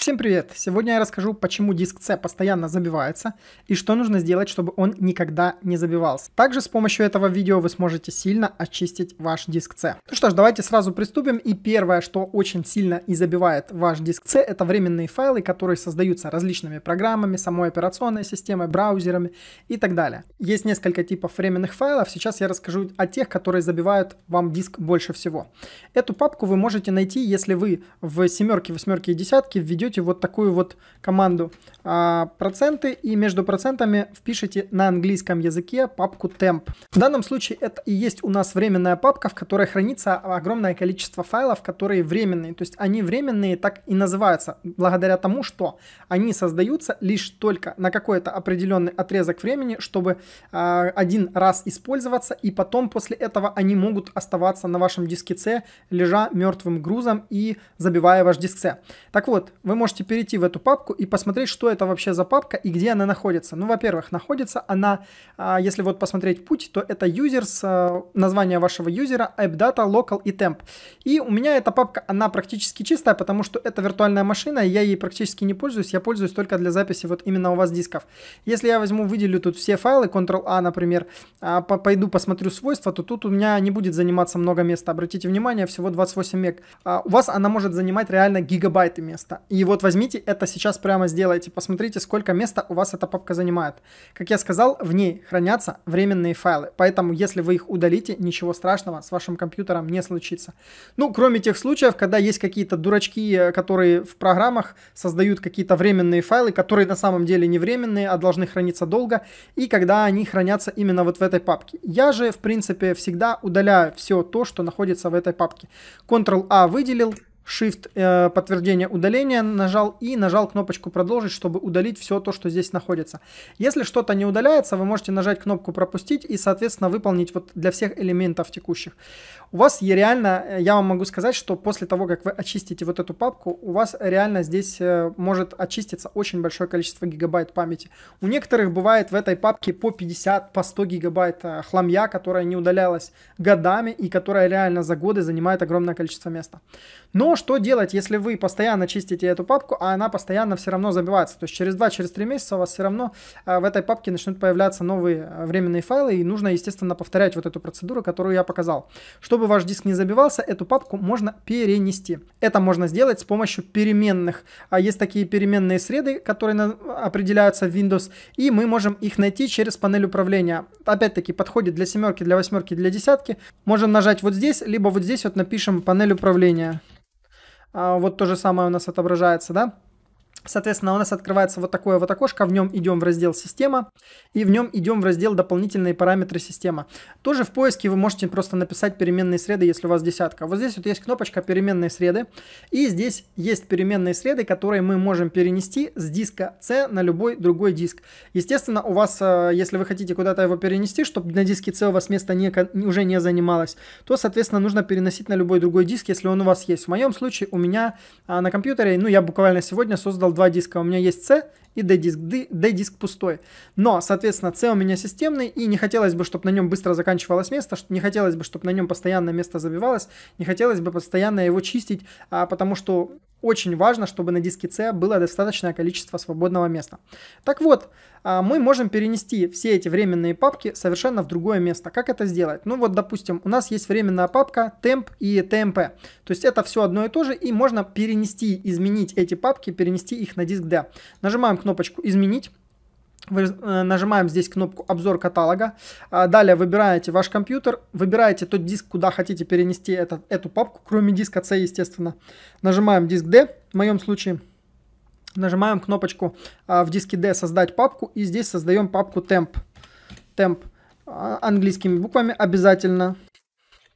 Всем привет! Сегодня я расскажу, почему диск C постоянно забивается и что нужно сделать, чтобы он никогда не забивался. Также с помощью этого видео вы сможете сильно очистить ваш диск C. Ну что ж, давайте сразу приступим. И первое, что очень сильно и забивает ваш диск C, это временные файлы, которые создаются различными программами, самой операционной системой, браузерами и так далее. Есть несколько типов временных файлов. Сейчас я расскажу о тех, которые забивают вам диск больше всего. Эту папку вы можете найти, если вы в семерке, восьмерке и десятке введете берете вот такую вот команду а, проценты и между процентами впишите на английском языке папку temp. В данном случае это и есть у нас временная папка, в которой хранится огромное количество файлов, которые временные. То есть они временные так и называются, благодаря тому, что они создаются лишь только на какой-то определенный отрезок времени, чтобы а, один раз использоваться и потом после этого они могут оставаться на вашем диске C, лежа мертвым грузом и забивая ваш диск C. Так вот, вы можете перейти в эту папку и посмотреть, что это вообще за папка и где она находится. Ну, во-первых, находится она, а, если вот посмотреть путь, то это users, а, название вашего юзера, AppData, Local и Temp. И у меня эта папка, она практически чистая, потому что это виртуальная машина, я ей практически не пользуюсь, я пользуюсь только для записи вот именно у вас дисков. Если я возьму, выделю тут все файлы, Ctrl-A, например, а, пойду посмотрю свойства, то тут у меня не будет заниматься много места. Обратите внимание, всего 28 мег. У вас она может занимать реально гигабайты места. И вот возьмите это сейчас прямо сделайте, посмотрите, сколько места у вас эта папка занимает. Как я сказал, в ней хранятся временные файлы, поэтому если вы их удалите, ничего страшного с вашим компьютером не случится. Ну, кроме тех случаев, когда есть какие-то дурачки, э, которые в программах создают какие-то временные файлы, которые на самом деле не временные, а должны храниться долго, и когда они хранятся именно вот в этой папке. Я же, в принципе, всегда удаляю все то, что находится в этой папке. Ctrl-A а выделил, Shift э, подтверждение удаления нажал и нажал кнопочку продолжить, чтобы удалить все то, что здесь находится. Если что-то не удаляется, вы можете нажать кнопку пропустить и, соответственно, выполнить вот для всех элементов текущих. У вас реально, э, я вам могу сказать, что после того, как вы очистите вот эту папку, у вас реально здесь э, может очиститься очень большое количество гигабайт памяти. У некоторых бывает в этой папке по 50, по 100 гигабайт э, хламья, которая не удалялась годами и которая реально за годы занимает огромное количество места. Но что делать, если вы постоянно чистите эту папку, а она постоянно все равно забивается. То есть через 2-3 через месяца у вас все равно э, в этой папке начнут появляться новые э, временные файлы, и нужно, естественно, повторять вот эту процедуру, которую я показал. Чтобы ваш диск не забивался, эту папку можно перенести. Это можно сделать с помощью переменных. А есть такие переменные среды, которые определяются в Windows, и мы можем их найти через панель управления. Опять-таки, подходит для семерки, для восьмерки, для десятки. Можем нажать вот здесь, либо вот здесь вот напишем панель управления. А, вот то же самое у нас отображается, да? Соответственно, у нас открывается вот такое вот окошко, в нем идем в раздел «Система» и в нем идем в раздел «Дополнительные параметры системы». Тоже в поиске вы можете просто написать переменные среды, если у вас десятка. Вот здесь вот есть кнопочка «Переменные среды» и здесь есть переменные среды, которые мы можем перенести с диска C на любой другой диск. Естественно, у вас, э, если вы хотите куда-то его перенести, чтобы на диске C у вас место не, уже не занималось, то, соответственно, нужно переносить на любой другой диск, если он у вас есть. В моем случае у меня а, на компьютере, ну, я буквально сегодня создал два диска, у меня есть C, и D-диск, D-диск пустой. Но, соответственно, C у меня системный, и не хотелось бы, чтобы на нем быстро заканчивалось место, не хотелось бы, чтобы на нем постоянно место забивалось, не хотелось бы постоянно его чистить, а, потому что очень важно, чтобы на диске C было достаточное количество свободного места. Так вот, а, мы можем перенести все эти временные папки совершенно в другое место. Как это сделать? Ну вот, допустим, у нас есть временная папка temp и tmp. То есть это все одно и то же, и можно перенести, изменить эти папки, перенести их на диск D. Нажимаем кнопочку «Изменить». Вы э, нажимаем здесь кнопку «Обзор каталога». А, далее выбираете ваш компьютер, выбираете тот диск, куда хотите перенести этот, эту папку, кроме диска C, естественно. Нажимаем диск D, в моем случае. Нажимаем кнопочку а, в диске D «Создать папку» и здесь создаем папку «Темп». «Темп» а, английскими буквами обязательно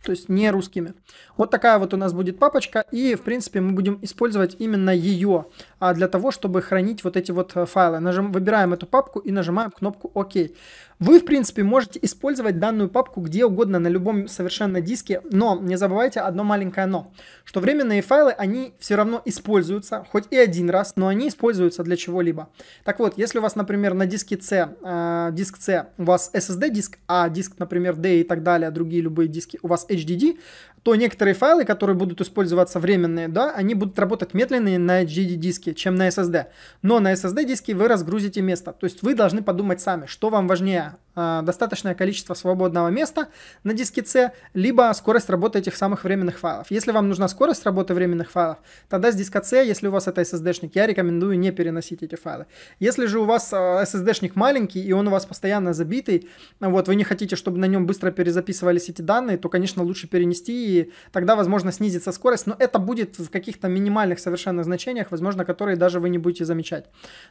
то есть не русскими. Вот такая вот у нас будет папочка, и в принципе мы будем использовать именно ее а для того, чтобы хранить вот эти вот э, файлы. Нажим, выбираем эту папку и нажимаем кнопку ОК. Вы, в принципе, можете использовать данную папку где угодно, на любом совершенно диске, но не забывайте одно маленькое но, что временные файлы, они все равно используются, хоть и один раз, но они используются для чего-либо. Так вот, если у вас, например, на диске C, э, диск C, у вас SSD диск, а диск, например, D и так далее, другие любые диски, у вас HDD, то некоторые файлы, которые будут использоваться временные, да, они будут работать медленные на HDD диске, чем на SSD. Но на SSD диске вы разгрузите место. То есть вы должны подумать сами, что вам важнее, Э, достаточное количество свободного места на диске C, либо скорость работы этих самых временных файлов. Если вам нужна скорость работы временных файлов, тогда с диска C, если у вас это SSD-шник, я рекомендую не переносить эти файлы. Если же у вас э, SSD-шник маленький и он у вас постоянно забитый, вот вы не хотите, чтобы на нем быстро перезаписывались эти данные, то, конечно, лучше перенести, и тогда, возможно, снизится скорость, но это будет в каких-то минимальных совершенно значениях, возможно, которые даже вы не будете замечать.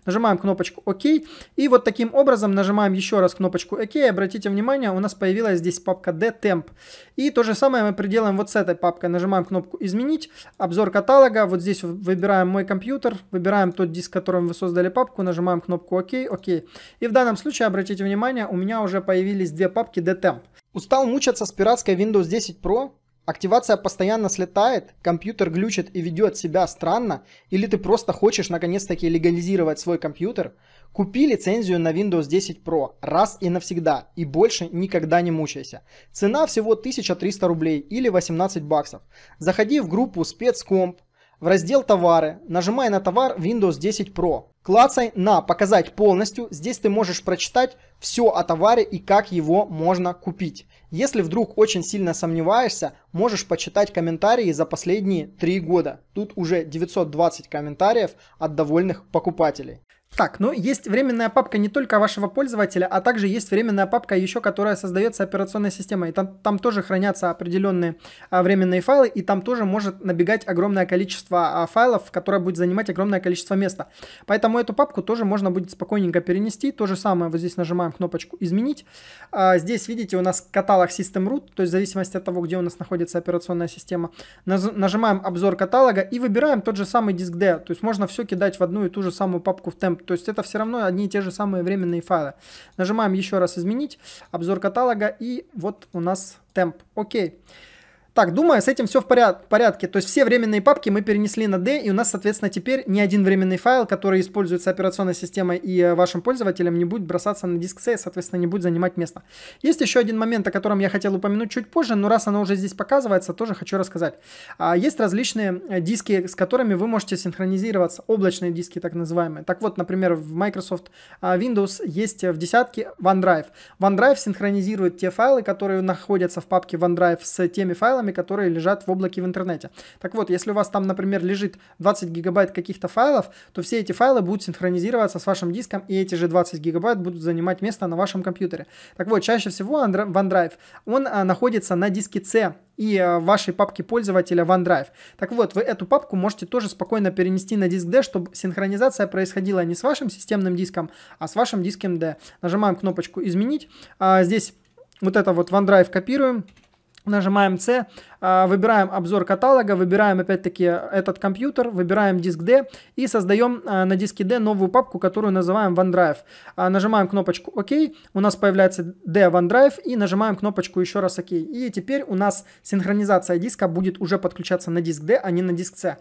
Нажимаем кнопочку ОК, и вот таким образом нажимаем еще раз кнопочку кнопочку ОК, обратите внимание, у нас появилась здесь папка D-Temp. И то же самое мы приделаем вот с этой папкой. Нажимаем кнопку «Изменить», обзор каталога, вот здесь выбираем «Мой компьютер», выбираем тот диск, которым вы создали папку, нажимаем кнопку «Ок», «Ок». И в данном случае, обратите внимание, у меня уже появились две папки D-Temp. Устал мучаться с пиратской Windows 10 Pro? Активация постоянно слетает, компьютер глючит и ведет себя странно, или ты просто хочешь наконец-таки легализировать свой компьютер – Купи лицензию на Windows 10 Pro раз и навсегда и больше никогда не мучайся. Цена всего 1300 рублей или 18 баксов. Заходи в группу спецкомп, в раздел «Товары», нажимай на товар Windows 10 Pro. Клацай на «Показать полностью», здесь ты можешь прочитать все о товаре и как его можно купить. Если вдруг очень сильно сомневаешься, можешь почитать комментарии за последние 3 года. Тут уже 920 комментариев от довольных покупателей. Так, ну есть временная папка не только вашего пользователя, а также есть временная папка еще, которая создается операционной системой. Там, там тоже хранятся определенные а, временные файлы, и там тоже может набегать огромное количество а, файлов, которое будет занимать огромное количество места. Поэтому эту папку тоже можно будет спокойненько перенести. То же самое, вот здесь нажимаем кнопочку «Изменить». А, здесь, видите, у нас каталог System Root, то есть в зависимости от того, где у нас находится операционная система. Наз, нажимаем «Обзор каталога» и выбираем тот же самый диск D. То есть можно все кидать в одну и ту же самую папку в темп то есть это все равно одни и те же самые временные файлы. Нажимаем еще раз изменить, обзор каталога и вот у нас темп. Окей. Okay. Так, думаю, с этим все в порядке. То есть все временные папки мы перенесли на D, и у нас, соответственно, теперь ни один временный файл, который используется операционной системой и э, вашим пользователем, не будет бросаться на диск C, и, соответственно, не будет занимать место. Есть еще один момент, о котором я хотел упомянуть чуть позже, но раз оно уже здесь показывается, тоже хочу рассказать. А, есть различные э, диски, с которыми вы можете синхронизироваться, облачные диски так называемые. Так вот, например, в Microsoft а, Windows есть в десятке OneDrive. OneDrive синхронизирует те файлы, которые находятся в папке OneDrive с теми файлами, файлами, которые лежат в облаке в интернете. Так вот, если у вас там, например, лежит 20 гигабайт каких-то файлов, то все эти файлы будут синхронизироваться с вашим диском, и эти же 20 гигабайт будут занимать место на вашем компьютере. Так вот, чаще всего OneDrive, он а, находится на диске C, и а, вашей папке пользователя OneDrive. Так вот, вы эту папку можете тоже спокойно перенести на диск D, чтобы синхронизация происходила не с вашим системным диском, а с вашим диском D. Нажимаем кнопочку «Изменить». А, здесь вот это вот OneDrive копируем, Нажимаем C, а, выбираем обзор каталога, выбираем опять-таки этот компьютер, выбираем диск D и создаем а, на диске D новую папку, которую называем OneDrive. А, нажимаем кнопочку ОК, у нас появляется D OneDrive и нажимаем кнопочку еще раз ОК. И теперь у нас синхронизация диска будет уже подключаться на диск D, а не на диск C.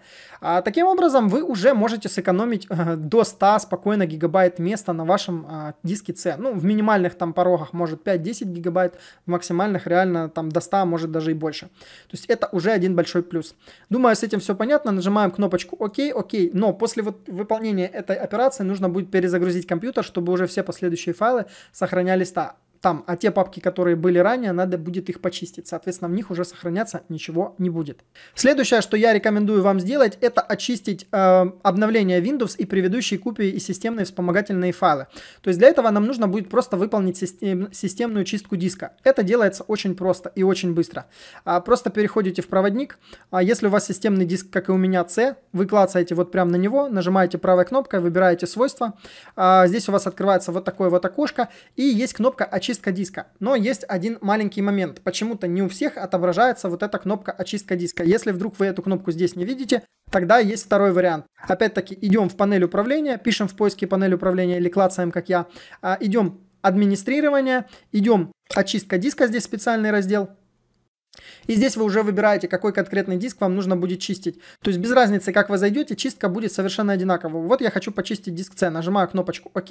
Таким образом вы уже можете сэкономить э, до 100 спокойно гигабайт места на вашем диске C. Ну, в минимальных там порогах может 5-10 гигабайт, в максимальных реально там до 100, может даже и больше. То есть это уже один большой плюс. Думаю, с этим все понятно. Нажимаем кнопочку ОК, ОК. Но после вот выполнения этой операции нужно будет перезагрузить компьютер, чтобы уже все последующие файлы сохранялись та там, а те папки, которые были ранее, надо будет их почистить. Соответственно, в них уже сохраняться ничего не будет. Следующее, что я рекомендую вам сделать, это очистить э, обновление Windows и предыдущие копии и системные вспомогательные файлы. То есть для этого нам нужно будет просто выполнить систем, системную чистку диска. Это делается очень просто и очень быстро. А, просто переходите в проводник. А если у вас системный диск, как и у меня, C, вы клацаете вот прямо на него, нажимаете правой кнопкой, выбираете свойства. А, здесь у вас открывается вот такое вот окошко и есть кнопка очистки очистка диска. Но есть один маленький момент. Почему-то не у всех отображается вот эта кнопка очистка диска. Если вдруг вы эту кнопку здесь не видите, тогда есть второй вариант. Опять-таки идем в панель управления, пишем в поиске панель управления или клацаем, как я. А, идем администрирование, идем очистка диска, здесь специальный раздел, и здесь вы уже выбираете, какой конкретный диск вам нужно будет чистить. То есть без разницы, как вы зайдете, чистка будет совершенно одинаковая. Вот я хочу почистить диск C, нажимаю кнопочку ОК,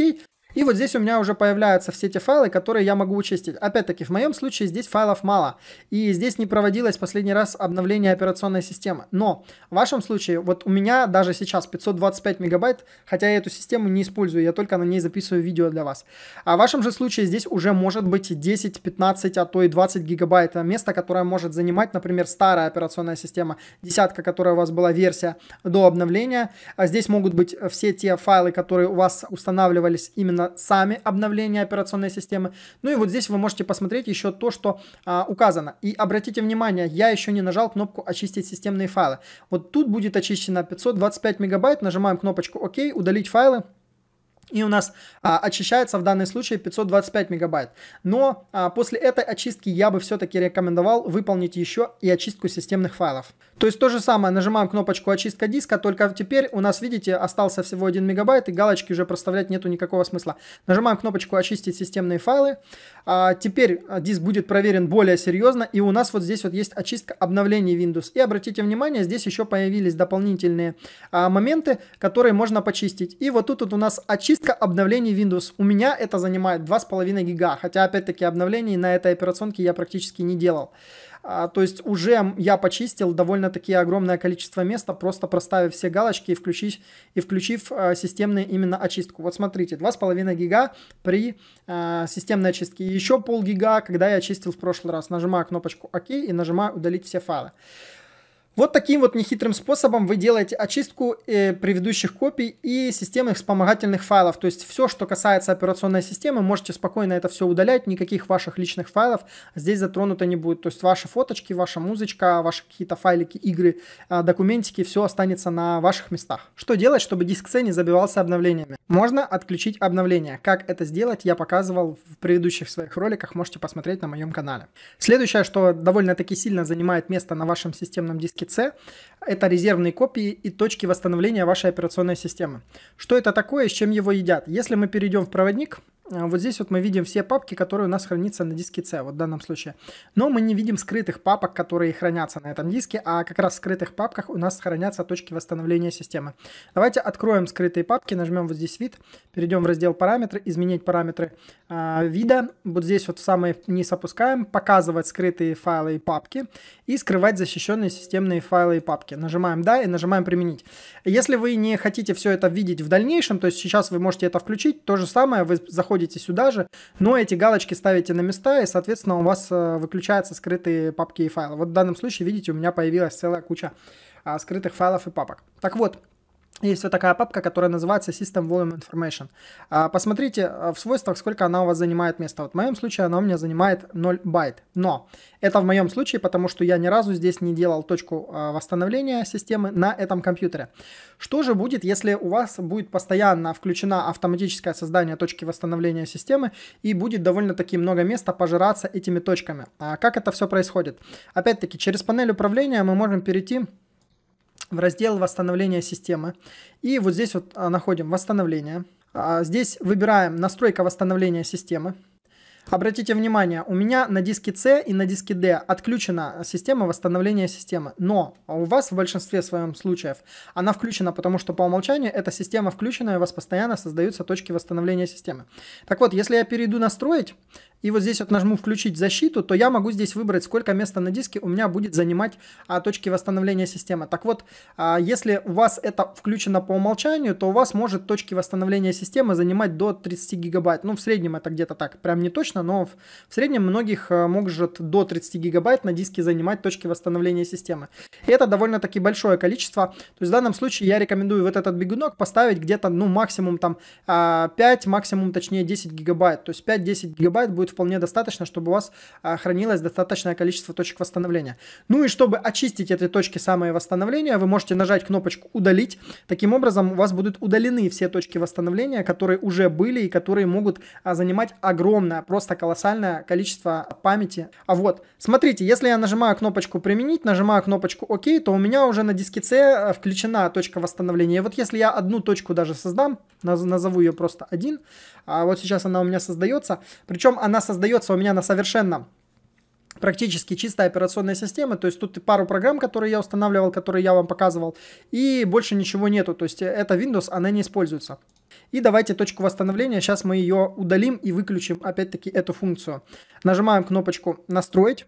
и вот здесь у меня уже появляются все те файлы, которые я могу учистить. Опять-таки, в моем случае здесь файлов мало. И здесь не проводилось последний раз обновление операционной системы. Но в вашем случае, вот у меня даже сейчас 525 мегабайт, хотя я эту систему не использую, я только на ней записываю видео для вас. А в вашем же случае здесь уже может быть 10, 15, а то и 20 гигабайт места, которое может занимать, например, старая операционная система, десятка, которая у вас была версия до обновления. А здесь могут быть все те файлы, которые у вас устанавливались именно собственно, сами обновления операционной системы. Ну и вот здесь вы можете посмотреть еще то, что а, указано. И обратите внимание, я еще не нажал кнопку «Очистить системные файлы». Вот тут будет очищено 525 мегабайт, нажимаем кнопочку «Ок», «Удалить файлы». И у нас а, очищается в данном случае 525 мегабайт. Но а, после этой очистки я бы все-таки рекомендовал выполнить еще и очистку системных файлов. То есть то же самое, нажимаем кнопочку очистка диска, только теперь у нас, видите, остался всего 1 мегабайт, и галочки уже проставлять нету никакого смысла. Нажимаем кнопочку очистить системные файлы. А, теперь а, диск будет проверен более серьезно, и у нас вот здесь вот есть очистка обновлений Windows. И обратите внимание, здесь еще появились дополнительные а, моменты, которые можно почистить. И вот тут вот у нас очистка обновлений Windows. У меня это занимает 2,5 гига, хотя опять-таки обновлений на этой операционке я практически не делал. А, то есть уже я почистил довольно-таки огромное количество места, просто проставив все галочки и включив, и включив а, системную именно очистку. Вот смотрите, 2,5 гига при а, системной очистке. еще пол гига, когда я очистил в прошлый раз. Нажимаю кнопочку ОК и нажимаю удалить все файлы. Вот таким вот нехитрым способом вы делаете очистку э, предыдущих копий и системных вспомогательных файлов. То есть все, что касается операционной системы, можете спокойно это все удалять, никаких ваших личных файлов здесь затронуто не будет. То есть ваши фоточки, ваша музычка, ваши какие-то файлики, игры, э, документики, все останется на ваших местах. Что делать, чтобы диск C не забивался обновлениями? Можно отключить обновления. Как это сделать, я показывал в предыдущих своих роликах, можете посмотреть на моем канале. Следующее, что довольно-таки сильно занимает место на вашем системном диске, классике C это резервные копии и точки восстановления вашей операционной системы. Что это такое, и с чем его едят? Если мы перейдем в проводник, а, вот здесь вот мы видим все папки, которые у нас хранятся на диске C, вот в данном случае. Но мы не видим скрытых папок, которые хранятся на этом диске, а как раз в скрытых папках у нас хранятся точки восстановления системы. Давайте откроем скрытые папки, нажмем вот здесь вид, перейдем в раздел параметры, изменить параметры э, вида. Вот здесь вот в самый низ опускаем, показывать скрытые файлы и папки и скрывать защищенные системные файлы и папки. Нажимаем «Да» и нажимаем «Применить». Если вы не хотите все это видеть в дальнейшем, то есть сейчас вы можете это включить, то же самое вы заходите заходите сюда же, но эти галочки ставите на места, и, соответственно, у вас э, выключаются скрытые папки и файлы. Вот в данном случае, видите, у меня появилась целая куча а, скрытых файлов и папок. Так вот, есть вот такая папка, которая называется System Volume Information. А, посмотрите а, в свойствах, сколько она у вас занимает места. Вот в моем случае она у меня занимает 0 байт. Но это в моем случае, потому что я ни разу здесь не делал точку а, восстановления системы на этом компьютере. Что же будет, если у вас будет постоянно включена автоматическое создание точки восстановления системы и будет довольно-таки много места пожираться этими точками? Как это все происходит? Опять-таки, через панель управления мы можем перейти в раздел восстановления системы. И вот здесь вот а, находим восстановление. А, здесь выбираем настройка восстановления системы. Обратите внимание, у меня на диске C и на диске D отключена система восстановления системы, но у вас в большинстве своем случаев она включена, потому что по умолчанию эта система включена, и у вас постоянно создаются точки восстановления системы. Так вот, если я перейду настроить, и вот здесь вот нажму «Включить защиту», то я могу здесь выбрать, сколько места на диске у меня будет занимать а, точки восстановления системы. Так вот, а, если у вас это включено по умолчанию, то у вас может точки восстановления системы занимать до 30 гигабайт. Ну, в среднем это где-то так, прям не точно, но в, в среднем многих а, может до 30 гигабайт на диске занимать точки восстановления системы. И это довольно-таки большое количество. То есть в данном случае я рекомендую вот этот бегунок поставить где-то, ну, максимум там 5, а, максимум точнее 10 гигабайт. То есть 5-10 гигабайт будет вполне достаточно, чтобы у вас а, хранилось достаточное количество точек восстановления. Ну и чтобы очистить эти точки самое восстановления, вы можете нажать кнопочку «Удалить». Таким образом, у вас будут удалены все точки восстановления, которые уже были и которые могут а, занимать огромное, просто колоссальное количество памяти. А вот, смотрите, если я нажимаю кнопочку «Применить», нажимаю кнопочку «Ок», то у меня уже на диске C э, включена точка восстановления. И вот если я одну точку даже создам, назову ее просто 1, а вот сейчас она у меня создается, причем она создается у меня на совершенно практически чистая операционная система, то есть тут пару программ, которые я устанавливал, которые я вам показывал, и больше ничего нету, то есть это Windows, она не используется. И давайте точку восстановления, сейчас мы ее удалим и выключим опять-таки эту функцию. Нажимаем кнопочку «Настроить»,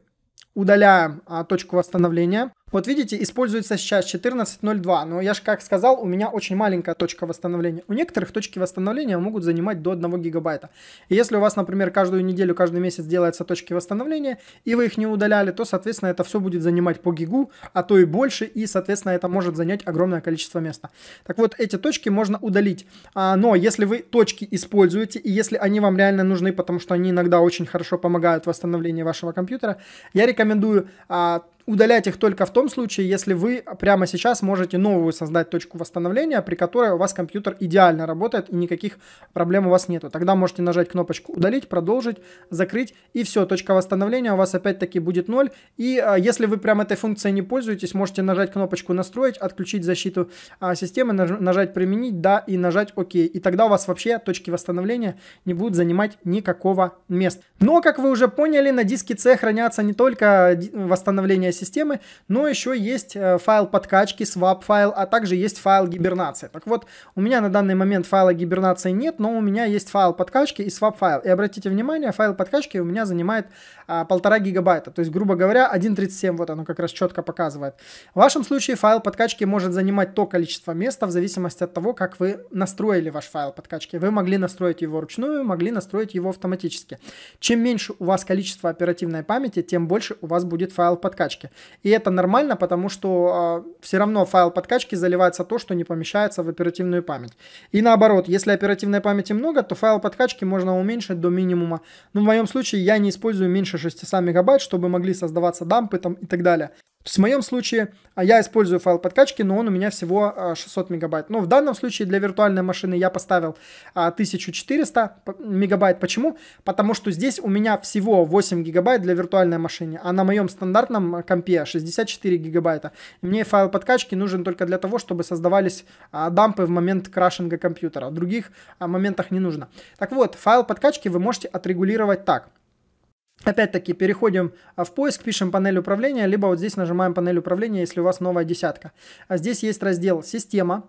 удаляем а, точку восстановления, вот видите, используется сейчас 14.02, но я же как сказал, у меня очень маленькая точка восстановления. У некоторых точки восстановления могут занимать до 1 гигабайта. И если у вас, например, каждую неделю, каждый месяц делаются точки восстановления, и вы их не удаляли, то, соответственно, это все будет занимать по гигу, а то и больше, и, соответственно, это может занять огромное количество места. Так вот, эти точки можно удалить. А, но если вы точки используете, и если они вам реально нужны, потому что они иногда очень хорошо помогают в восстановлении вашего компьютера, я рекомендую а, удалять их только в том случае, если вы прямо сейчас можете новую создать точку восстановления, при которой у вас компьютер идеально работает и никаких проблем у вас нету. Тогда можете нажать кнопочку «Удалить», «Продолжить», «Закрыть» и все, точка восстановления у вас опять-таки будет 0. И а, если вы прям этой функцией не пользуетесь, можете нажать кнопочку «Настроить», отключить защиту а, системы, наж нажать «Применить», «Да» и нажать «Ок». И тогда у вас вообще точки восстановления не будут занимать никакого места. Но, как вы уже поняли, на диске C хранятся не только восстановления системы, но еще есть э, файл подкачки, swap файл, а также есть файл гибернации. Так вот, у меня на данный момент файла гибернации нет, но у меня есть файл подкачки и swap файл. И обратите внимание, файл подкачки у меня занимает а, полтора гигабайта, то есть, грубо говоря, 1.37, вот оно как раз четко показывает. В вашем случае файл подкачки может занимать то количество места в зависимости от того, как вы настроили ваш файл подкачки. Вы могли настроить его вручную, могли настроить его автоматически. Чем меньше у вас количество оперативной памяти, тем больше у вас будет файл подкачки подкачки. И это нормально, потому что э, а, все равно файл подкачки заливается то, что не помещается в оперативную память. И наоборот, если оперативной памяти много, то файл подкачки можно уменьшить до минимума. Но в моем случае я не использую меньше 600 мегабайт, чтобы могли создаваться дампы там и так далее. В моем случае а, я использую файл подкачки, но он у меня всего 600 а, мегабайт. Но в данном случае для виртуальной машины я поставил 1400 а, мегабайт. Почему? Потому что здесь у меня всего 8 гигабайт для виртуальной машины, а на моем стандартном компе 64 гигабайта. Мне файл подкачки нужен только для того, чтобы создавались дампы в момент крашинга компьютера. В других моментах не нужно. Так вот, файл подкачки вы можете отрегулировать так – Опять-таки переходим а, в поиск, пишем панель управления, либо вот здесь нажимаем панель управления, если у вас новая десятка. А здесь есть раздел «Система»,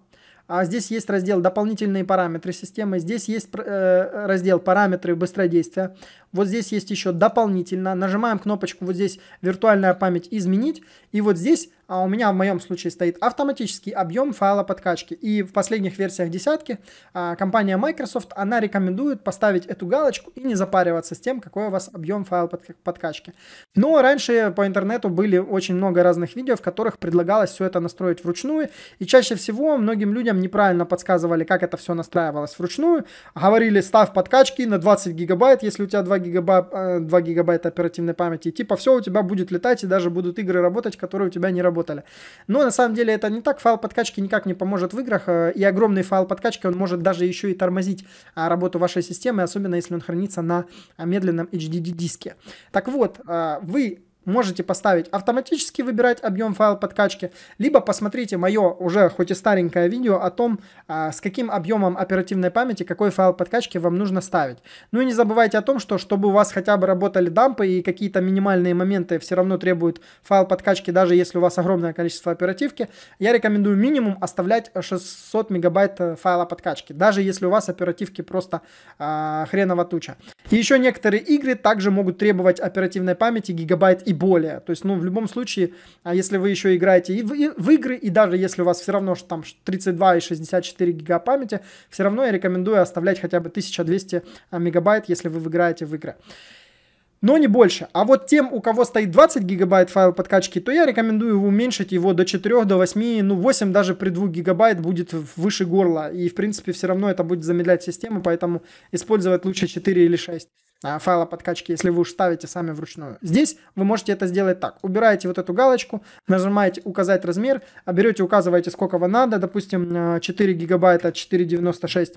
а здесь есть раздел «Дополнительные параметры системы», здесь есть э, раздел «Параметры быстродействия», вот здесь есть еще «Дополнительно», нажимаем кнопочку вот здесь «Виртуальная память изменить», и вот здесь а у меня в моем случае стоит автоматический объем файла подкачки. И в последних версиях десятки а, компания Microsoft, она рекомендует поставить эту галочку и не запариваться с тем, какой у вас объем файла под, подкачки. Но раньше по интернету были очень много разных видео, в которых предлагалось все это настроить вручную. И чаще всего многим людям неправильно подсказывали, как это все настраивалось вручную. Говорили, ставь подкачки на 20 гигабайт, если у тебя 2, гигаба... 2 э, гигабайта оперативной памяти. И типа все у тебя будет летать и даже будут игры работать, которые у тебя не работают работали. Но на самом деле это не так. Файл подкачки никак не поможет в играх. Э, и огромный файл подкачки, он может даже еще и тормозить э, работу вашей системы, особенно если он хранится на э, медленном HDD-диске. Так вот, вы можете поставить автоматически выбирать объем файла подкачки, либо посмотрите мое уже хоть и старенькое видео о том, а, с каким объемом оперативной памяти какой файл подкачки вам нужно ставить. Ну и не забывайте о том, что чтобы у вас хотя бы работали дампы и какие-то минимальные моменты все равно требуют файл подкачки, даже если у вас огромное количество оперативки, я рекомендую минимум оставлять 600 мегабайт э, файла подкачки, даже если у вас оперативки просто э, хреново туча. И еще некоторые игры также могут требовать оперативной памяти гигабайт и более. То есть, ну, в любом случае, а если вы еще играете и в, и в игры, и даже если у вас все равно что там 32 и 64 гига памяти, все равно я рекомендую оставлять хотя бы 1200 а, мегабайт, если вы играете в игры но не больше. А вот тем, у кого стоит 20 гигабайт файл подкачки, то я рекомендую уменьшить его до 4, до 8, ну 8 даже при 2 гигабайт будет выше горла. И в принципе все равно это будет замедлять систему, поэтому использовать лучше 4 или 6. А, файла подкачки, если вы уж ставите сами вручную. Здесь вы можете это сделать так. Убираете вот эту галочку, нажимаете «Указать размер», а берете, указываете, сколько вам надо, допустим, 4 э, гигабайта, 4,96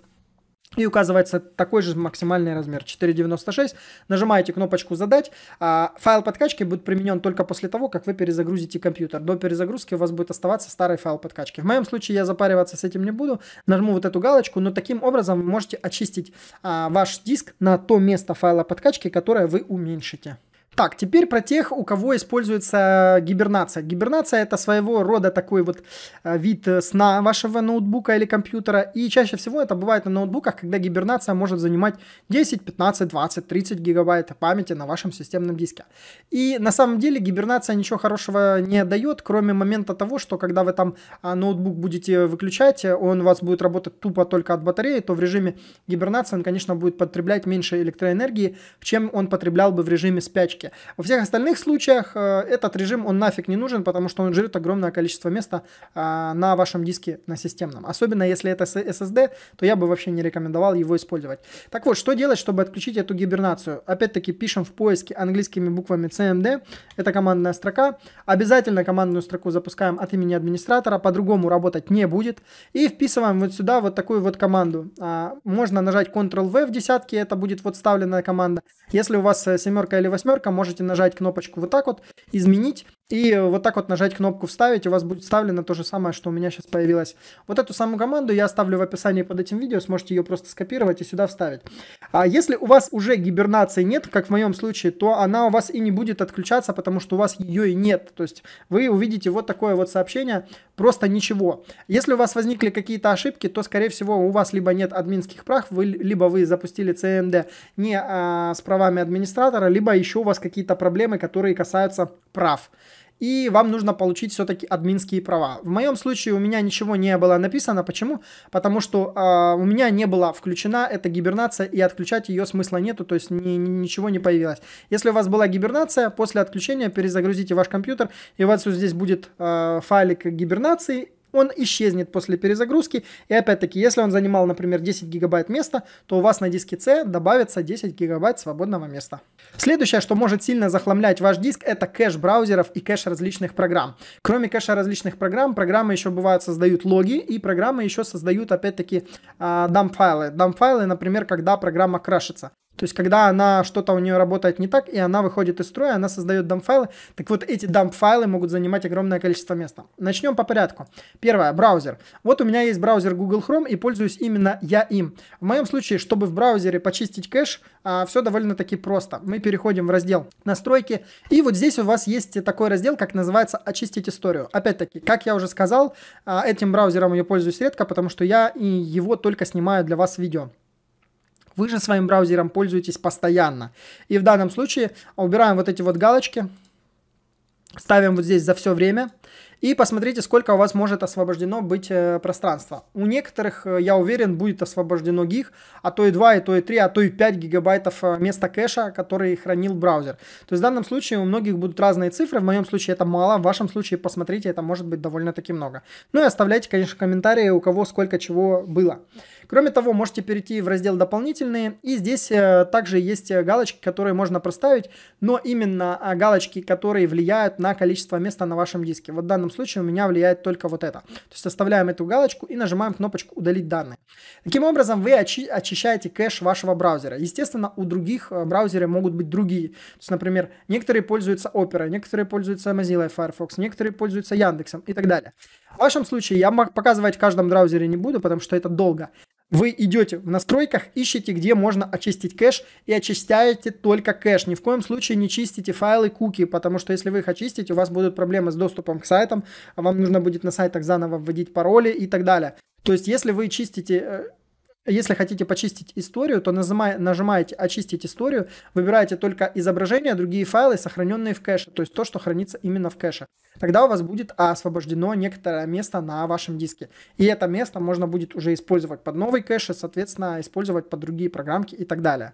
и указывается такой же максимальный размер 4.96. Нажимаете кнопочку «Задать». А, файл подкачки будет применен только после того, как вы перезагрузите компьютер. До перезагрузки у вас будет оставаться старый файл подкачки. В моем случае я запариваться с этим не буду. Нажму вот эту галочку, но таким образом вы можете очистить а, ваш диск на то место файла подкачки, которое вы уменьшите. Так, теперь про тех, у кого используется гибернация. Гибернация это своего рода такой вот э, вид э, сна вашего ноутбука или компьютера. И чаще всего это бывает на ноутбуках, когда гибернация может занимать 10, 15, 20, 30 гигабайт памяти на вашем системном диске. И на самом деле гибернация ничего хорошего не дает, кроме момента того, что когда вы там а, ноутбук будете выключать, он у вас будет работать тупо только от батареи, то в режиме гибернации он, конечно, будет потреблять меньше электроэнергии, чем он потреблял бы в режиме спячки карточке. Во всех остальных случаях э, этот режим, он нафиг не нужен, потому что он жрет огромное количество места а, на вашем диске, на системном. Особенно если это SSD, то я бы вообще не рекомендовал его использовать. Так вот, что делать, чтобы отключить эту гибернацию? Опять-таки пишем в поиске английскими буквами CMD, это командная строка. Обязательно командную строку запускаем от имени администратора, по-другому работать не будет. И вписываем вот сюда вот такую вот команду. А, можно нажать Ctrl-V в десятке, это будет вот вставленная команда. Если у вас э, семерка или восьмерка, можете нажать кнопочку вот так вот, изменить, и вот так вот нажать кнопку «Вставить», у вас будет вставлено то же самое, что у меня сейчас появилось. Вот эту самую команду я оставлю в описании под этим видео, сможете ее просто скопировать и сюда вставить. А если у вас уже гибернации нет, как в моем случае, то она у вас и не будет отключаться, потому что у вас ее и нет. То есть вы увидите вот такое вот сообщение, просто ничего. Если у вас возникли какие-то ошибки, то, скорее всего, у вас либо нет админских прав, вы, либо вы запустили CMD не а, с правами администратора, либо еще у вас какие-то проблемы, которые касаются прав и вам нужно получить все-таки админские права. В моем случае у меня ничего не было написано. Почему? Потому что э, у меня не была включена эта гибернация, и отключать ее смысла нету, то есть ни, ничего не появилось. Если у вас была гибернация, после отключения перезагрузите ваш компьютер, и у вас вот здесь будет э, файлик гибернации, он исчезнет после перезагрузки. И опять-таки, если он занимал, например, 10 гигабайт места, то у вас на диске C добавится 10 гигабайт свободного места. Следующее, что может сильно захламлять ваш диск, это кэш браузеров и кэш различных программ. Кроме кэша различных программ, программы еще бывают создают логи, и программы еще создают, опять-таки, дамп-файлы. Дамп-файлы, например, когда программа крашится. То есть, когда она что-то у нее работает не так, и она выходит из строя, она создает дамп-файлы. Так вот, эти дамп-файлы могут занимать огромное количество места. Начнем по порядку. Первое, браузер. Вот у меня есть браузер Google Chrome, и пользуюсь именно я им. В моем случае, чтобы в браузере почистить кэш, а, все довольно-таки просто. Мы переходим в раздел «Настройки», и вот здесь у вас есть такой раздел, как называется «Очистить историю». Опять-таки, как я уже сказал, а, этим браузером я пользуюсь редко, потому что я и его только снимаю для вас видео. Вы же своим браузером пользуетесь постоянно. И в данном случае убираем вот эти вот галочки, ставим вот здесь за все время, и посмотрите, сколько у вас может освобождено быть э, пространства. У некоторых, э, я уверен, будет освобождено гиг, а то и 2, и то и 3, а то и 5 гигабайтов э, места кэша, который хранил браузер. То есть в данном случае у многих будут разные цифры, в моем случае это мало, в вашем случае посмотрите, это может быть довольно-таки много. Ну и оставляйте, конечно, комментарии, у кого сколько чего было. Кроме того, можете перейти в раздел «Дополнительные», и здесь также есть галочки, которые можно проставить, но именно а, галочки, которые влияют на количество места на вашем диске. Вот в данном данном случае у меня влияет только вот это. То есть оставляем эту галочку и нажимаем кнопочку «Удалить данные». Таким образом, вы очи- очищаете кэш вашего браузера. Естественно, у других э, браузеров могут быть другие. То есть, например, некоторые пользуются Opera, некоторые пользуются Mozilla Firefox, некоторые пользуются Яндексом и так далее. В вашем случае я показывать в каждом браузере не буду, потому что это долго. Вы идете в настройках, ищете, где можно очистить кэш и очистяете только кэш. Ни в коем случае не чистите файлы куки, потому что если вы их очистите, у вас будут проблемы с доступом к сайтам, а вам нужно будет на сайтах заново вводить пароли и так далее. То есть, если вы чистите э, если хотите почистить историю, то нажимаете «Очистить историю», выбираете только изображения, другие файлы, сохраненные в кэше, то есть то, что хранится именно в кэше. Тогда у вас будет освобождено некоторое место на вашем диске. И это место можно будет уже использовать под новый кэш и, соответственно, использовать под другие программки и так далее.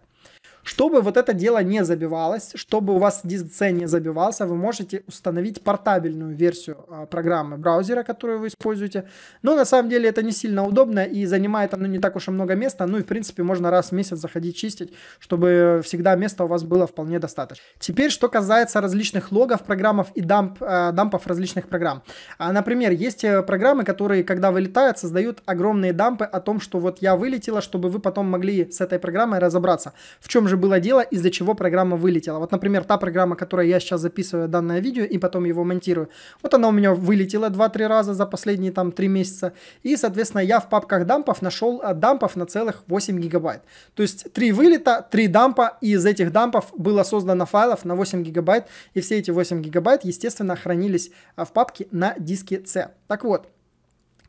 Чтобы вот это дело не забивалось, чтобы у вас диск C не забивался, вы можете установить портабельную версию а, программы браузера, которую вы используете. Но на самом деле это не сильно удобно и занимает оно не так уж и много места. Ну и в принципе можно раз в месяц заходить чистить, чтобы всегда места у вас было вполне достаточно. Теперь, что касается различных логов программов и дамп, а, дампов различных программ. А, например, есть э, программы, которые, когда вылетают, создают огромные дампы о том, что вот я вылетела, чтобы вы потом могли с этой программой разобраться в чем же было дело, из-за чего программа вылетела. Вот, например, та программа, которой я сейчас записываю данное видео и потом его монтирую, вот она у меня вылетела 2-3 раза за последние там 3 месяца. И, соответственно, я в папках дампов нашел э, дампов на целых 8 гигабайт. То есть 3 вылета, 3 дампа, и из этих дампов было создано файлов на 8 гигабайт, и все эти 8 гигабайт, естественно, хранились э, в папке на диске C. Так вот,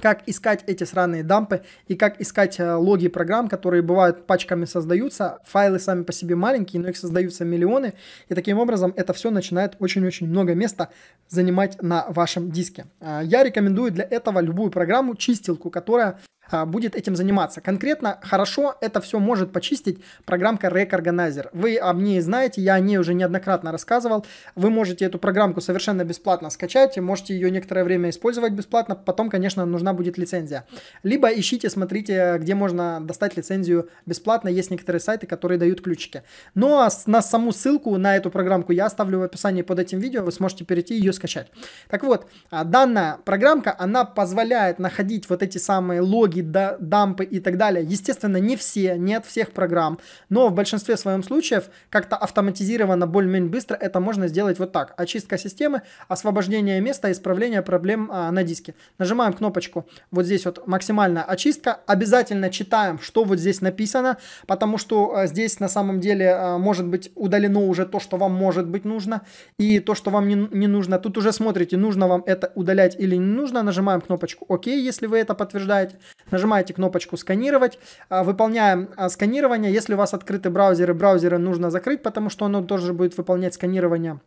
как искать эти сраные дампы и как искать э, логи программ, которые бывают пачками создаются, файлы сами по себе маленькие, но их создаются миллионы, и таким образом это все начинает очень-очень много места занимать на вашем диске. Э, я рекомендую для этого любую программу, чистилку, которая а, будет этим заниматься. Конкретно хорошо это все может почистить программка Rake Organizer. Вы об ней знаете, я о ней уже неоднократно рассказывал. Вы можете эту программку совершенно бесплатно скачать, можете ее некоторое время использовать бесплатно, потом, конечно, нужна будет лицензия. Либо ищите, смотрите, где можно достать лицензию бесплатно, есть некоторые сайты, которые дают ключики. Ну а на саму ссылку на эту программку я оставлю в описании под этим видео, вы сможете перейти и ее скачать. Так вот, а, данная программка, она позволяет находить вот эти самые логи, налоги, да, дампы и так далее. Естественно, не все, не от всех программ, но в большинстве своем случаев как-то автоматизированно, более-менее быстро это можно сделать вот так. Очистка системы, освобождение места, исправление проблем а, на диске. Нажимаем кнопочку вот здесь вот максимальная очистка. Обязательно читаем, что вот здесь написано, потому что а, здесь на самом деле а, может быть удалено уже то, что вам может быть нужно и то, что вам не, не нужно. Тут уже смотрите, нужно вам это удалять или не нужно. Нажимаем кнопочку ОК, если вы это подтверждаете. Нажимаете кнопочку «Сканировать», а, выполняем а, сканирование. Если у вас открыты браузеры, браузеры нужно закрыть, потому что оно тоже будет выполнять сканирование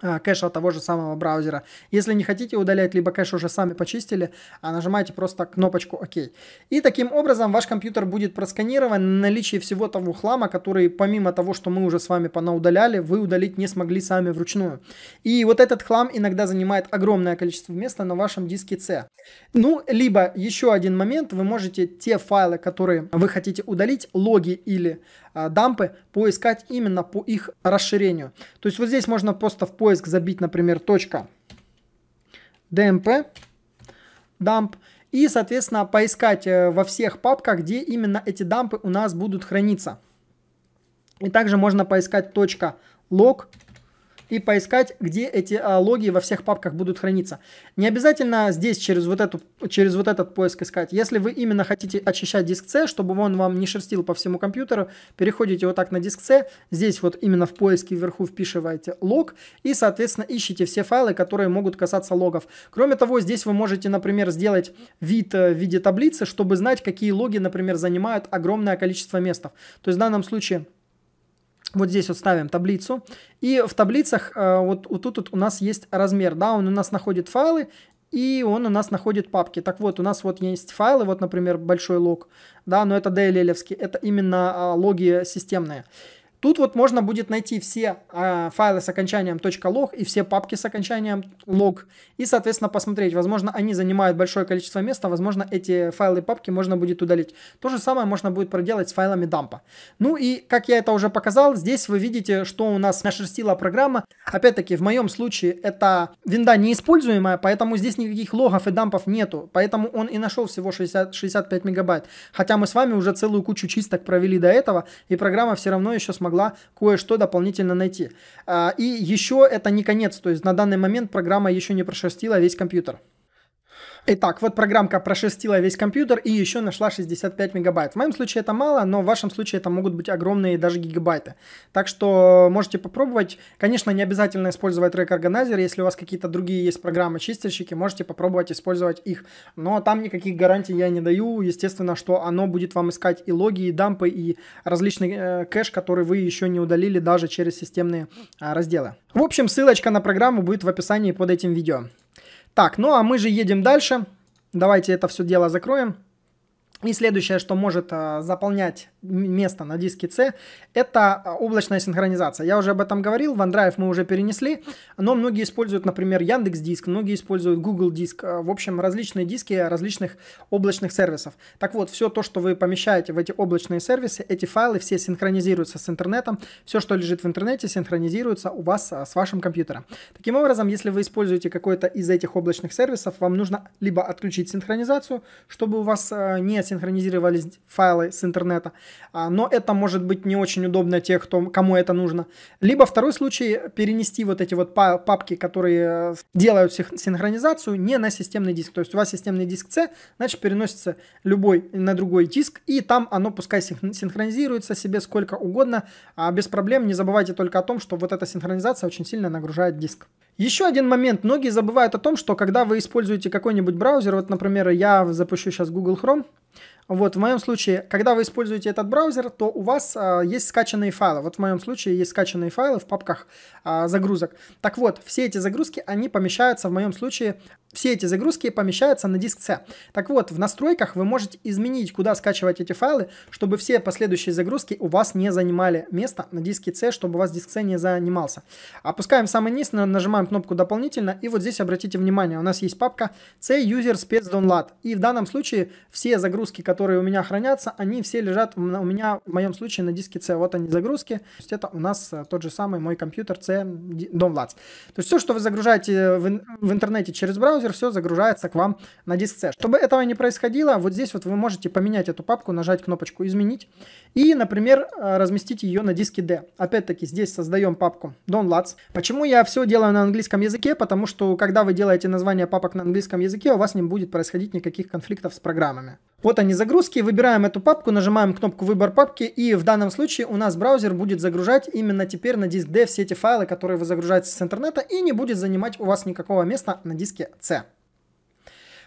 Э, кэша того же самого браузера. Если не хотите удалять, либо кэш уже сами почистили, э, нажимаете просто кнопочку ОК. И таким образом ваш компьютер будет просканирован на наличие всего того хлама, который помимо того, что мы уже с вами понаудаляли, вы удалить не смогли сами вручную. И вот этот хлам иногда занимает огромное количество места на вашем диске C. Ну, либо еще один момент, вы можете те файлы, которые вы хотите удалить, логи или Э, дампы поискать именно по их расширению. То есть вот здесь можно просто в поиск забить, например, точка .dmp дамп и, соответственно, поискать э, во всех папках, где именно эти дампы у нас будут храниться. И также можно поискать точка .log и поискать, где эти а, логи во всех папках будут храниться. Не обязательно здесь через вот, эту, через вот этот поиск искать. Если вы именно хотите очищать диск C, чтобы он вам не шерстил по всему компьютеру, переходите вот так на диск C, здесь вот именно в поиске вверху впишиваете лог и, соответственно, ищите все файлы, которые могут касаться логов. Кроме того, здесь вы можете, например, сделать вид э, в виде таблицы, чтобы знать, какие логи, например, занимают огромное количество местов То есть в данном случае вот здесь вот ставим таблицу. И в таблицах э, вот, вот тут вот у нас есть размер. Да, он у нас находит файлы, и он у нас находит папки. Так вот, у нас вот есть файлы, вот, например, большой лог, да, но это DLL, это именно а, логи системные. Тут вот можно будет найти все э, файлы с окончанием .log и все папки с окончанием log. И, соответственно, посмотреть, возможно, они занимают большое количество места, возможно, эти файлы и папки можно будет удалить. То же самое можно будет проделать с файлами дампа. Ну и, как я это уже показал, здесь вы видите, что у нас нашерстила программа. Опять-таки, в моем случае это винда неиспользуемая, поэтому здесь никаких логов и дампов нету. Поэтому он и нашел всего 60, 65 мегабайт. Хотя мы с вами уже целую кучу чисток провели до этого, и программа все равно еще смогла смогла кое-что дополнительно найти. А, и еще это не конец, то есть на данный момент программа еще не прошерстила весь компьютер. Итак, вот программка прошерстила весь компьютер и еще нашла 65 мегабайт. В моем случае это мало, но в вашем случае это могут быть огромные даже гигабайты. Так что можете попробовать. Конечно, не обязательно использовать трек-органайзер. Если у вас какие-то другие есть программы-чистильщики, можете попробовать использовать их. Но там никаких гарантий я не даю. Естественно, что оно будет вам искать и логи, и дампы, и различный э, кэш, который вы еще не удалили даже через системные э, разделы. В общем, ссылочка на программу будет в описании под этим видео. Так, ну а мы же едем дальше. Давайте это все дело закроем. И следующее, что может а, заполнять место на диске C, это а, облачная синхронизация. Я уже об этом говорил, В OneDrive мы уже перенесли, но многие используют, например, Яндекс Диск, многие используют Google Диск, а, в общем, различные диски различных облачных сервисов. Так вот, все то, что вы помещаете в эти облачные сервисы, эти файлы все синхронизируются с интернетом, все, что лежит в интернете, синхронизируется у вас с вашим компьютером. Таким образом, если вы используете какой-то из этих облачных сервисов, вам нужно либо отключить синхронизацию, чтобы у вас не синхронизировались файлы с интернета. А, но это может быть не очень удобно тех, кто, кому это нужно. Либо второй случай – перенести вот эти вот папки, которые э, делают синхронизацию, не на системный диск. То есть у вас системный диск C, значит переносится любой на другой диск, и там оно пускай синхронизируется себе сколько угодно, а без проблем. Не забывайте только о том, что вот эта синхронизация очень сильно нагружает диск. Еще один момент. Многие забывают о том, что когда вы используете какой-нибудь браузер, вот, например, я запущу сейчас Google Chrome, вот в моем случае, когда вы используете этот браузер, то у вас а, есть скачанные файлы. Вот в моем случае есть скачанные файлы в папках а, загрузок. Так вот, все эти загрузки, они помещаются в моем случае, все эти загрузки помещаются на диск C. Так вот, в настройках вы можете изменить, куда скачивать эти файлы, чтобы все последующие загрузки у вас не занимали место на диске C, чтобы у вас диск C не занимался. Опускаем в самый низ, нажимаем кнопку дополнительно, и вот здесь обратите внимание, у нас есть папка C User Spec Download. И в данном случае все загрузки, которые которые у меня хранятся, они все лежат у меня, в моем случае, на диске C. Вот они загрузки. То есть это у нас э, тот же самый мой компьютер C DOMLATS. То есть все, что вы загружаете в, в интернете через браузер, все загружается к вам на диск C. Чтобы этого не происходило, вот здесь вот вы можете поменять эту папку, нажать кнопочку «Изменить» и, например, э, разместить ее на диске D. Опять-таки здесь создаем папку DOMLATS. Почему я все делаю на английском языке? Потому что, когда вы делаете название папок на английском языке, у вас не будет происходить никаких конфликтов с программами. Вот они загрузки, выбираем эту папку, нажимаем кнопку «Выбор папки», и в данном случае у нас браузер будет загружать именно теперь на диск D все эти файлы, которые вы загружаете с интернета, и не будет занимать у вас никакого места на диске C.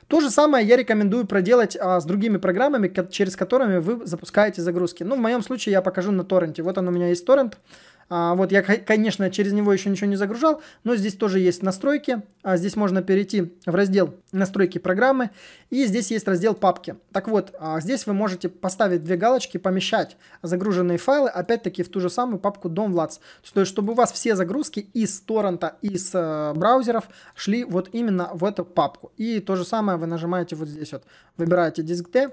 То же самое я рекомендую проделать а, с другими программами, через которыми вы запускаете загрузки. Ну, в моем случае я покажу на торренте. Вот он у меня есть торрент. А, вот я, конечно, через него еще ничего не загружал, но здесь тоже есть настройки. А, здесь можно перейти в раздел настройки программы. И здесь есть раздел папки. Так вот, а, здесь вы можете поставить две галочки, помещать загруженные файлы, опять-таки в ту же самую папку DomVlads. То есть, чтобы у вас все загрузки из торрента, из э, браузеров шли вот именно в эту папку. И то же самое вы нажимаете вот здесь вот. Выбираете диск D,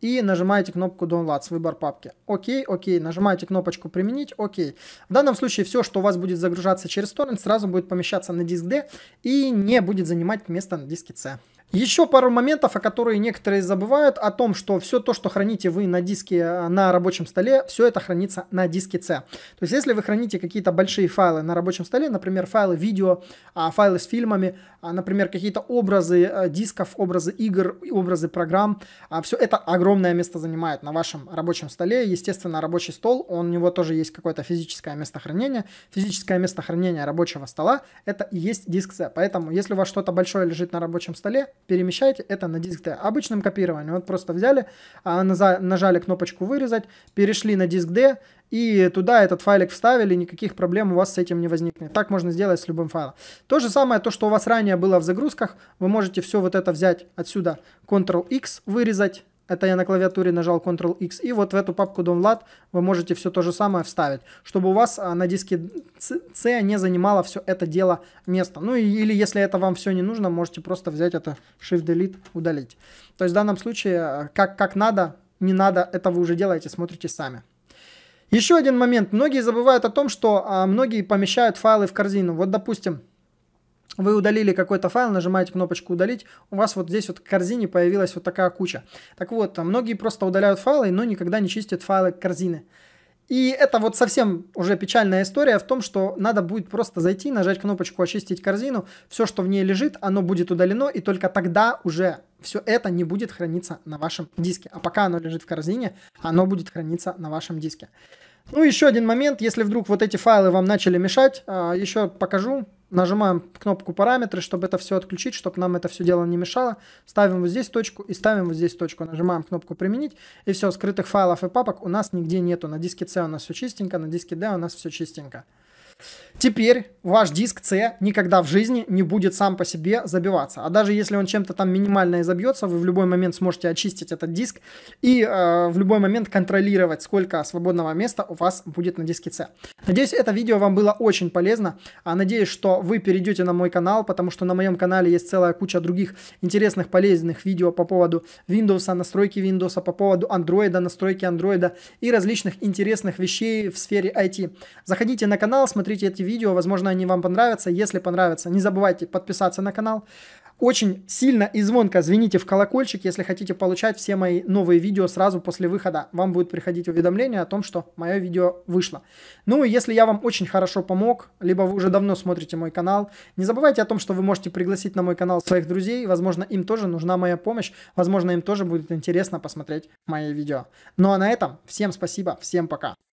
и нажимаете кнопку Downloads, выбор папки. Окей, окей, нажимаете кнопочку применить, окей. В данном случае все, что у вас будет загружаться через торрент, сразу будет помещаться на диск D и не будет занимать место на диске C. Еще пару моментов, о которые некоторые забывают, о том, что все то, что храните вы на диске э, на рабочем столе, все это хранится на диске C. То есть, если вы храните какие-то большие файлы на рабочем столе, например, файлы видео, а, файлы с фильмами, а, например, какие-то образы э, дисков, образы игр, образы программ, а, все это огромное место занимает на вашем рабочем столе. Естественно, рабочий стол, он, у него тоже есть какое-то физическое место хранения. Физическое место хранения рабочего стола – это и есть диск C. Поэтому, если у вас что-то большое лежит на рабочем столе, перемещайте это на диск D. Обычным копированием. Вот просто взяли, а, нажали кнопочку «Вырезать», перешли на диск D, и туда этот файлик вставили, никаких проблем у вас с этим не возникнет. Так можно сделать с любым файлом. То же самое, то, что у вас ранее было в загрузках, вы можете все вот это взять отсюда, Ctrl-X, вырезать, это я на клавиатуре нажал Ctrl-X. И вот в эту папку Download вы можете все то же самое вставить, чтобы у вас а, на диске C не занимало все это дело места. Ну или если это вам все не нужно, можете просто взять это Shift-Delete, удалить. То есть в данном случае а, как, как надо, не надо, это вы уже делаете, смотрите сами. Еще один момент. Многие забывают о том, что а, многие помещают файлы в корзину. Вот, допустим, вы удалили какой-то файл, нажимаете кнопочку «Удалить», у вас вот здесь вот в корзине появилась вот такая куча. Так вот, многие просто удаляют файлы, но никогда не чистят файлы корзины. И это вот совсем уже печальная история в том, что надо будет просто зайти, нажать кнопочку «Очистить корзину», все, что в ней лежит, оно будет удалено, и только тогда уже все это не будет храниться на вашем диске. А пока оно лежит в корзине, оно будет храниться на вашем диске. Ну, еще один момент, если вдруг вот эти файлы вам начали мешать, а, еще покажу, нажимаем кнопку параметры, чтобы это все отключить, чтобы нам это все дело не мешало. Ставим вот здесь точку и ставим вот здесь точку. Нажимаем кнопку применить и все, скрытых файлов и папок у нас нигде нету. На диске C у нас все чистенько, на диске D у нас все чистенько. Теперь ваш диск C никогда в жизни не будет сам по себе забиваться. А даже если он чем-то там минимально и забьется, вы в любой момент сможете очистить этот диск и э, в любой момент контролировать, сколько свободного места у вас будет на диске C. Надеюсь, это видео вам было очень полезно. А надеюсь, что вы перейдете на мой канал, потому что на моем канале есть целая куча других интересных, полезных видео по поводу Windows, настройки Windows, по поводу Android, настройки Android и различных интересных вещей в сфере IT. Заходите на канал, смотрите посмотрите эти видео, возможно, они вам понравятся. Если понравятся, не забывайте подписаться на канал. Очень сильно и звонко звените в колокольчик, если хотите получать все мои новые видео сразу после выхода. Вам будет приходить уведомление о том, что мое видео вышло. Ну и если я вам очень хорошо помог, либо вы уже давно смотрите мой канал, не забывайте о том, что вы можете пригласить на мой канал своих друзей. Возможно, им тоже нужна моя помощь. Возможно, им тоже будет интересно посмотреть мои видео. Ну а на этом всем спасибо, всем пока.